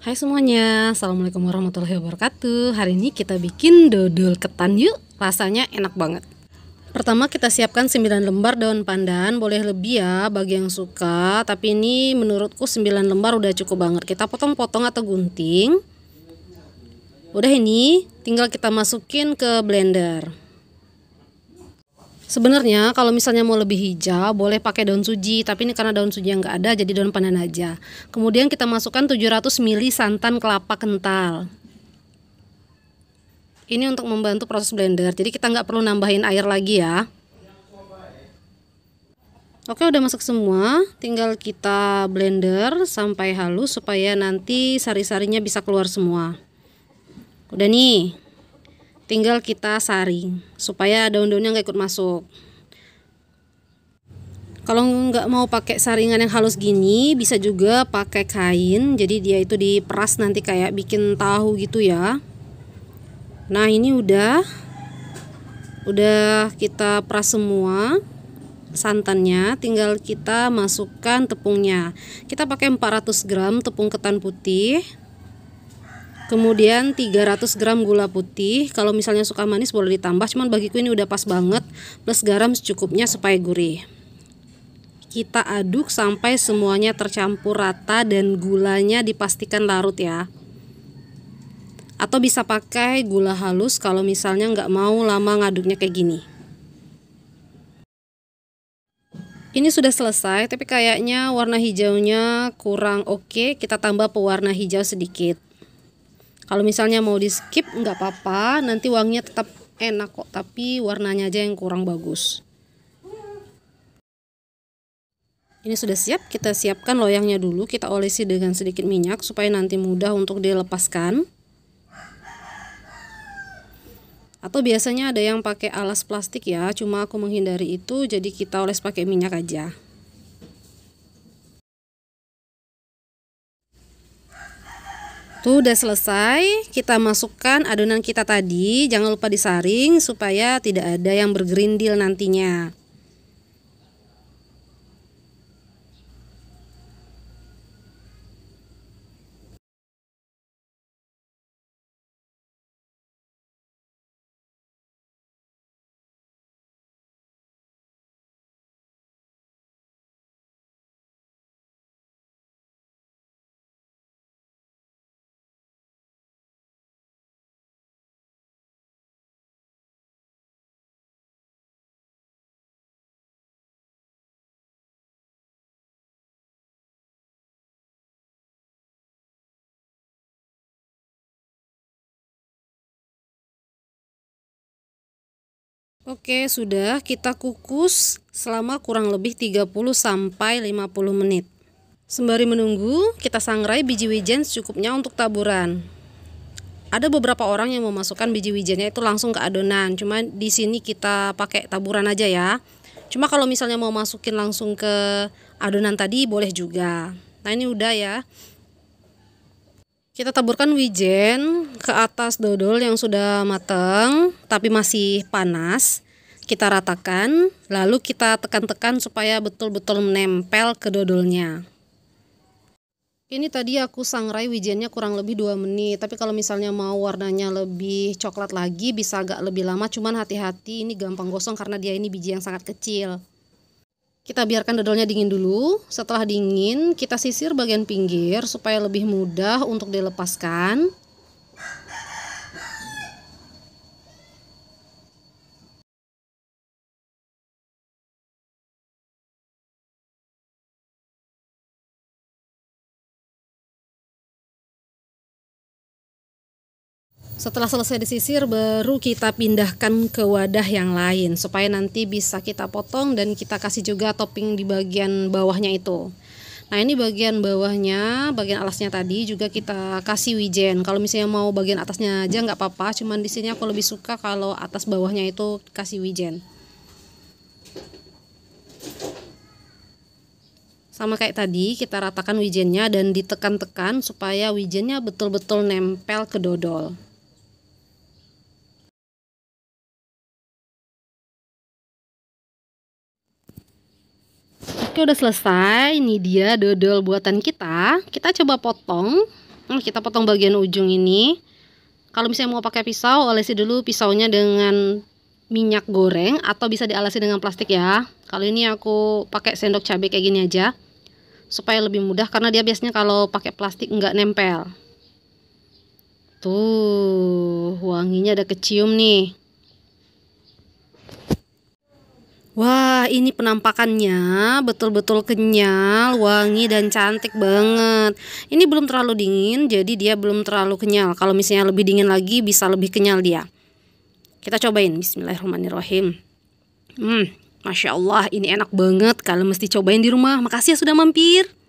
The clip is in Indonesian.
Hai semuanya, Assalamualaikum warahmatullahi wabarakatuh Hari ini kita bikin dodol ketan yuk Rasanya enak banget Pertama kita siapkan 9 lembar daun pandan Boleh lebih ya bagi yang suka Tapi ini menurutku 9 lembar udah cukup banget Kita potong-potong atau gunting Udah ini tinggal kita masukin ke blender Sebenarnya kalau misalnya mau lebih hijau boleh pakai daun suji, tapi ini karena daun suji yang enggak ada jadi daun pandan aja. Kemudian kita masukkan 700 ml santan kelapa kental. Ini untuk membantu proses blender. Jadi kita nggak perlu nambahin air lagi ya. Oke udah masuk semua, tinggal kita blender sampai halus supaya nanti sari-sarinya bisa keluar semua. Udah nih tinggal kita saring supaya daun-daunnya nggak ikut masuk kalau nggak mau pakai saringan yang halus gini bisa juga pakai kain jadi dia itu diperas nanti kayak bikin tahu gitu ya nah ini udah udah kita peras semua santannya tinggal kita masukkan tepungnya kita pakai 400 gram tepung ketan putih kemudian 300 gram gula putih kalau misalnya suka manis boleh ditambah cuman bagiku ini udah pas banget plus garam secukupnya supaya gurih kita aduk sampai semuanya tercampur rata dan gulanya dipastikan larut ya atau bisa pakai gula halus kalau misalnya nggak mau lama ngaduknya kayak gini ini sudah selesai tapi kayaknya warna hijaunya kurang oke okay. kita tambah pewarna hijau sedikit kalau misalnya mau di skip nggak apa-apa nanti wanginya tetap enak kok tapi warnanya aja yang kurang bagus ini sudah siap kita siapkan loyangnya dulu kita olesi dengan sedikit minyak supaya nanti mudah untuk dilepaskan atau biasanya ada yang pakai alas plastik ya cuma aku menghindari itu jadi kita oles pakai minyak aja Tuh udah selesai, kita masukkan adonan kita tadi, jangan lupa disaring supaya tidak ada yang bergerindil nantinya. Oke, sudah kita kukus selama kurang lebih 30 sampai 50 menit. Sembari menunggu, kita sangrai biji wijen secukupnya untuk taburan. Ada beberapa orang yang memasukkan biji wijennya itu langsung ke adonan, cuma di sini kita pakai taburan aja ya. Cuma kalau misalnya mau masukin langsung ke adonan tadi boleh juga. Nah, ini udah ya. Kita taburkan wijen ke atas dodol yang sudah matang tapi masih panas. Kita ratakan, lalu kita tekan-tekan supaya betul-betul menempel ke dodolnya. Ini tadi aku sangrai wijennya kurang lebih 2 menit Tapi kalau misalnya mau warnanya lebih coklat lagi bisa agak lebih lama Cuman hati-hati ini gampang gosong karena dia ini biji yang sangat kecil kita biarkan dodolnya dingin dulu. Setelah dingin, kita sisir bagian pinggir supaya lebih mudah untuk dilepaskan. Setelah selesai disisir baru kita pindahkan ke wadah yang lain supaya nanti bisa kita potong dan kita kasih juga topping di bagian bawahnya itu. Nah ini bagian bawahnya, bagian alasnya tadi juga kita kasih wijen. Kalau misalnya mau bagian atasnya aja nggak apa-apa, cuman di sini aku lebih suka kalau atas bawahnya itu kasih wijen. Sama kayak tadi, kita ratakan wijennya dan ditekan-tekan supaya wijennya betul-betul nempel ke dodol. Oke udah selesai, ini dia dodol buatan kita. Kita coba potong, hmm, kita potong bagian ujung ini. Kalau misalnya mau pakai pisau, olesi dulu pisaunya dengan minyak goreng atau bisa dialasi dengan plastik ya. Kalau ini aku pakai sendok cabai kayak gini aja, supaya lebih mudah karena dia biasanya kalau pakai plastik nggak nempel. Tuh, wanginya ada kecium nih. ini penampakannya betul-betul kenyal, wangi dan cantik banget. Ini belum terlalu dingin jadi dia belum terlalu kenyal. Kalau misalnya lebih dingin lagi bisa lebih kenyal dia. Kita cobain bismillahirrahmanirrahim. Hmm, Masya Allah ini enak banget Kalau mesti cobain di rumah Makasih ya sudah mampir